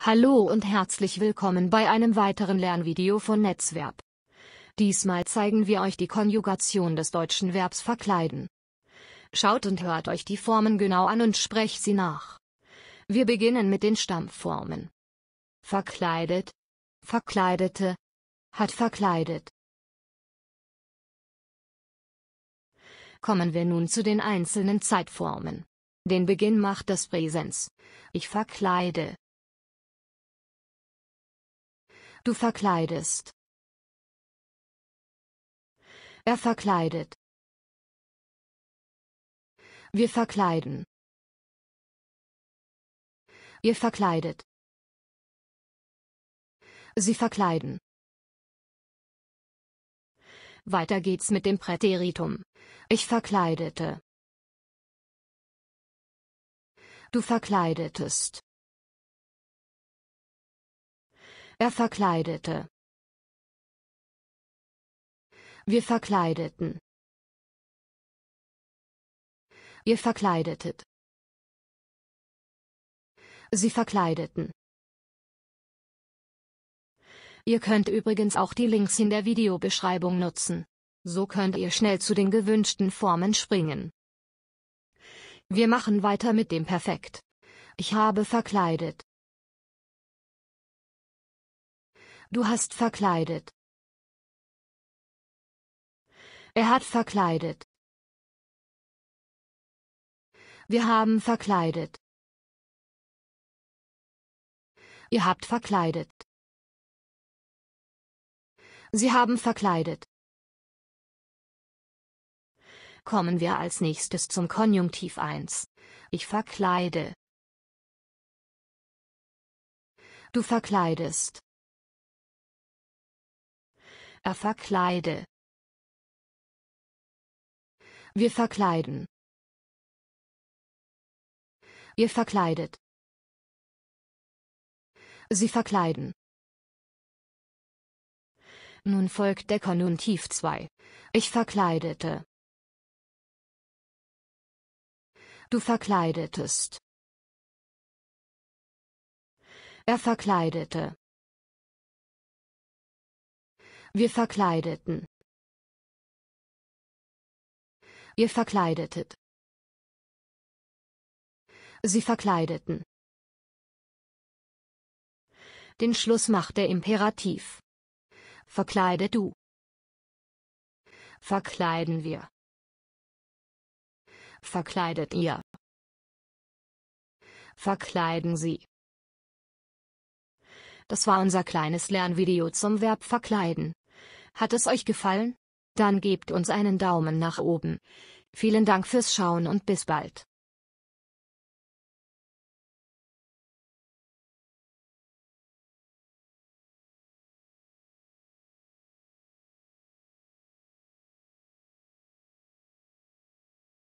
Hallo und herzlich willkommen bei einem weiteren Lernvideo von Netzverb. Diesmal zeigen wir euch die Konjugation des deutschen Verbs verkleiden. Schaut und hört euch die Formen genau an und sprecht sie nach. Wir beginnen mit den Stammformen. Verkleidet, verkleidete, hat verkleidet. Kommen wir nun zu den einzelnen Zeitformen. Den Beginn macht das Präsens. Ich verkleide, Du verkleidest. Er verkleidet. Wir verkleiden. Ihr verkleidet. Sie verkleiden. Weiter geht's mit dem Präteritum. Ich verkleidete. Du verkleidetest. Er verkleidete. Wir verkleideten. Ihr verkleidetet. Sie verkleideten. Ihr könnt übrigens auch die Links in der Videobeschreibung nutzen. So könnt ihr schnell zu den gewünschten Formen springen. Wir machen weiter mit dem Perfekt. Ich habe verkleidet. Du hast verkleidet. Er hat verkleidet. Wir haben verkleidet. Ihr habt verkleidet. Sie haben verkleidet. Kommen wir als nächstes zum Konjunktiv 1. Ich verkleide. Du verkleidest. Er verkleide. Wir verkleiden. Ihr verkleidet. Sie verkleiden. Nun folgt der Konjunktiv 2. Ich verkleidete. Du verkleidetest. Er verkleidete. Wir verkleideten. Ihr verkleidetet. Sie verkleideten. Den Schluss macht der Imperativ. Verkleide du. Verkleiden wir. Verkleidet ihr. Verkleiden Sie. Das war unser kleines Lernvideo zum Verb verkleiden. Hat es euch gefallen? Dann gebt uns einen Daumen nach oben. Vielen Dank fürs Schauen und bis bald.